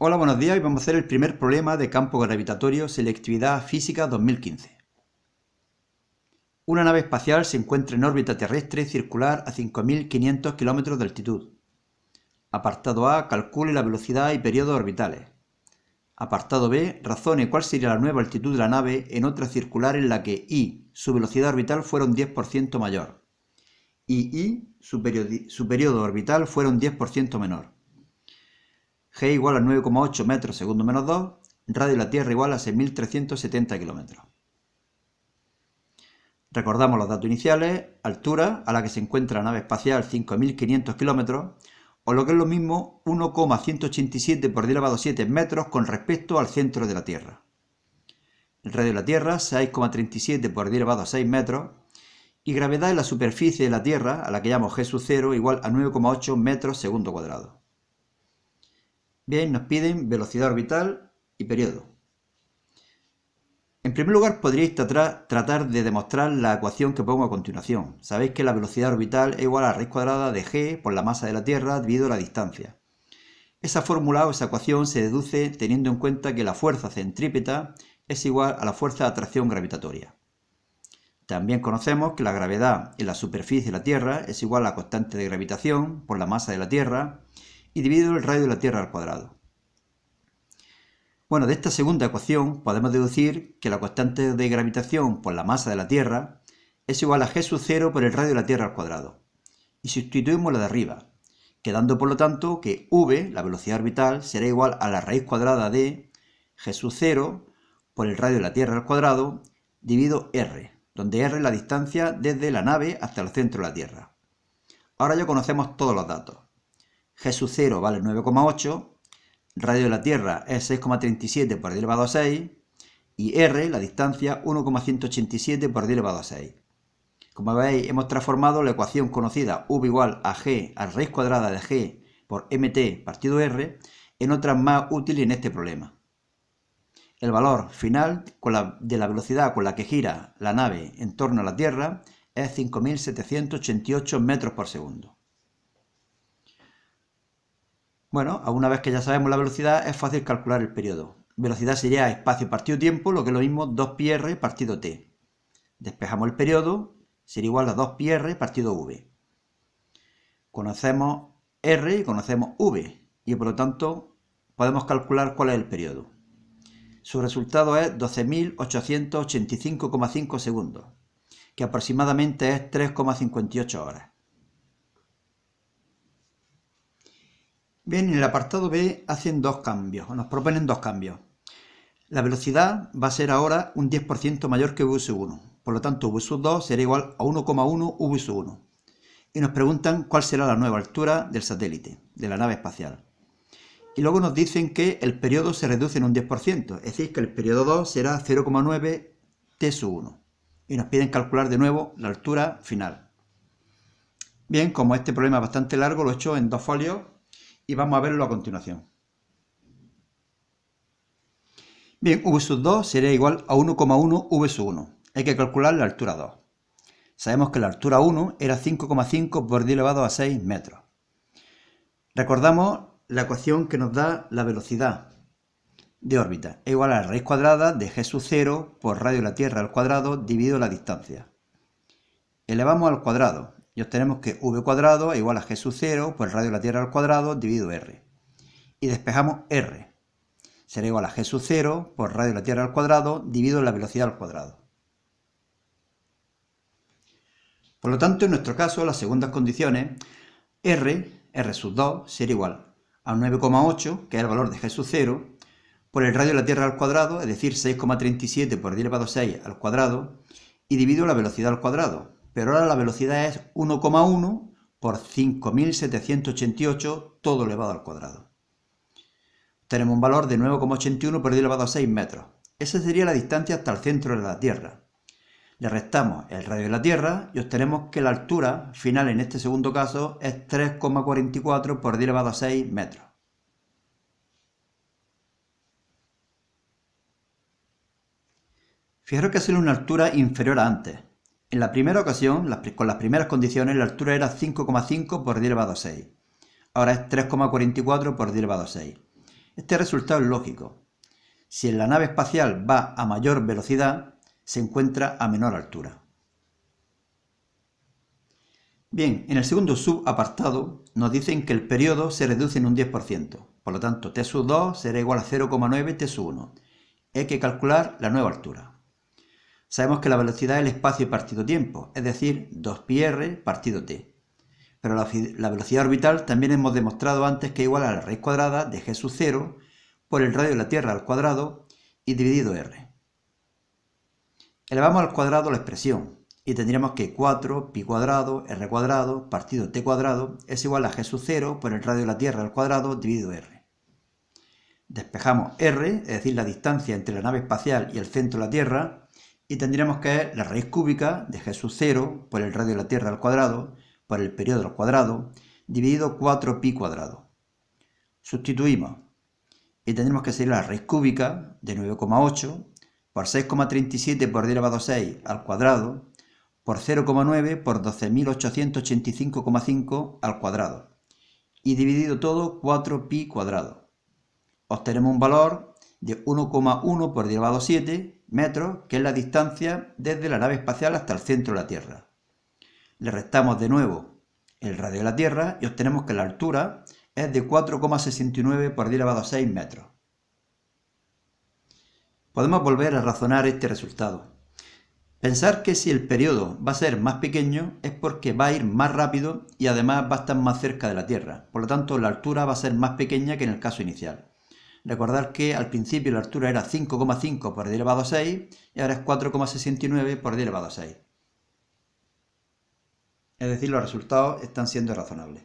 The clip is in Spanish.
Hola, buenos días. Hoy vamos a hacer el primer problema de campo gravitatorio selectividad física 2015. Una nave espacial se encuentra en órbita terrestre circular a 5.500 km de altitud. Apartado A, calcule la velocidad y periodos orbitales. Apartado B, razone cuál sería la nueva altitud de la nave en otra circular en la que I, su velocidad orbital fuera un 10% mayor, y I, su, su periodo orbital fuera un 10% menor. G igual a 9,8 metros segundo menos 2, radio de la Tierra igual a 6.370 kilómetros. Recordamos los datos iniciales, altura a la que se encuentra la nave espacial 5.500 kilómetros, o lo que es lo mismo 1,187 por 10 elevado 7 metros con respecto al centro de la Tierra. El radio de la Tierra 6,37 por 10 elevado a 6 metros, y gravedad en la superficie de la Tierra, a la que llamo G0, sub igual a 9,8 metros segundo cuadrado. Bien, nos piden velocidad orbital y periodo. En primer lugar, podríais tratar de demostrar la ecuación que pongo a continuación. Sabéis que la velocidad orbital es igual a la raíz cuadrada de g por la masa de la Tierra dividido la distancia. Esa fórmula o esa ecuación se deduce teniendo en cuenta que la fuerza centrípeta es igual a la fuerza de atracción gravitatoria. También conocemos que la gravedad en la superficie de la Tierra es igual a la constante de gravitación por la masa de la Tierra y divido el radio de la Tierra al cuadrado. Bueno, de esta segunda ecuación podemos deducir que la constante de gravitación por la masa de la Tierra es igual a g sub 0 por el radio de la Tierra al cuadrado. Y sustituimos la de arriba, quedando por lo tanto que v, la velocidad orbital, será igual a la raíz cuadrada de g sub 0 por el radio de la Tierra al cuadrado dividido r, donde r es la distancia desde la nave hasta el centro de la Tierra. Ahora ya conocemos todos los datos g sub 0 vale 9,8, radio de la Tierra es 6,37 por 10 elevado a 6 y R, la distancia, 1,187 por 10 elevado a 6. Como veis, hemos transformado la ecuación conocida V igual a G a raíz cuadrada de G por MT partido R en otra más útil en este problema. El valor final de la velocidad con la que gira la nave en torno a la Tierra es 5.788 metros por segundo. Bueno, una vez que ya sabemos la velocidad, es fácil calcular el periodo. Velocidad sería espacio partido tiempo, lo que es lo mismo 2πr partido t. Despejamos el periodo, sería igual a 2πr partido v. Conocemos r y conocemos v, y por lo tanto podemos calcular cuál es el periodo. Su resultado es 12.885,5 segundos, que aproximadamente es 3,58 horas. Bien, en el apartado B hacen dos cambios, nos proponen dos cambios. La velocidad va a ser ahora un 10% mayor que v 1 por lo tanto sub 2 será igual a 1,1 v 1 Y nos preguntan cuál será la nueva altura del satélite, de la nave espacial. Y luego nos dicen que el periodo se reduce en un 10%, es decir, que el periodo 2 será 0,9 T1. Y nos piden calcular de nuevo la altura final. Bien, como este problema es bastante largo, lo he hecho en dos folios y vamos a verlo a continuación. Bien, v sub 2 sería igual a 1,1 v 1. Hay que calcular la altura 2. Sabemos que la altura 1 era 5,5 por 10 elevado a 6 metros. Recordamos la ecuación que nos da la velocidad de órbita. Es igual a la raíz cuadrada de g sub 0 por radio de la Tierra al cuadrado dividido la distancia. Elevamos al cuadrado y obtenemos que v cuadrado es igual a g sub 0 por pues el radio de la Tierra al cuadrado dividido r. Y despejamos r. Será igual a g sub 0 por radio de la Tierra al cuadrado dividido la velocidad al cuadrado. Por lo tanto, en nuestro caso, las segundas condiciones, r, r sub 2, será igual a 9,8, que es el valor de g sub 0, por el radio de la Tierra al cuadrado, es decir, 6,37 por 10 elevado a 6 al cuadrado, y divido la velocidad al cuadrado, pero ahora la velocidad es 1,1 por 5.788 todo elevado al cuadrado. Tenemos un valor de 9,81 por 10 elevado a 6 metros. Esa sería la distancia hasta el centro de la Tierra. Le restamos el radio de la Tierra y obtenemos que la altura final en este segundo caso es 3,44 por 10 elevado a 6 metros. Fijaros que sido una altura inferior a antes, en la primera ocasión, con las primeras condiciones, la altura era 5,5 por 10 elevado a 6. Ahora es 3,44 por 10 elevado a 6. Este resultado es lógico. Si en la nave espacial va a mayor velocidad, se encuentra a menor altura. Bien, en el segundo subapartado nos dicen que el periodo se reduce en un 10%. Por lo tanto, T sub 2 será igual a 0,9 T sub 1. Hay que calcular la nueva altura. Sabemos que la velocidad es el espacio partido tiempo, es decir, 2πr partido t. Pero la, velocidad orbital también hemos demostrado antes que es igual a la raíz cuadrada de g sub 0 por el radio de la Tierra al cuadrado y dividido r. Elevamos al cuadrado la expresión y tendríamos que 4 pi cuadrado r cuadrado partido t cuadrado es igual a g sub 0 por el radio de la Tierra al cuadrado dividido r. Despejamos r, es decir, la distancia entre la nave espacial y el centro de la Tierra, y tendríamos que la raíz cúbica de Jesús 0 por el radio de la Tierra al cuadrado por el periodo al cuadrado dividido 4pi cuadrado. Sustituimos y tendremos que ser la raíz cúbica de 9,8 por 6,37 por 10 elevado a 6 al cuadrado por 0,9 por 12.885,5 al cuadrado y dividido todo 4pi cuadrado. Obtenemos un valor de 1,1 por 10 elevado a 7 metros, que es la distancia desde la nave espacial hasta el centro de la Tierra. Le restamos de nuevo el radio de la Tierra y obtenemos que la altura es de 4,69 por 10 elevado a 6 metros. Podemos volver a razonar este resultado. Pensar que si el periodo va a ser más pequeño es porque va a ir más rápido y además va a estar más cerca de la Tierra, por lo tanto la altura va a ser más pequeña que en el caso inicial. Recordar que al principio la altura era 5,5 por 10 elevado a 6 y ahora es 4,69 por 10 elevado a 6. Es decir, los resultados están siendo razonables.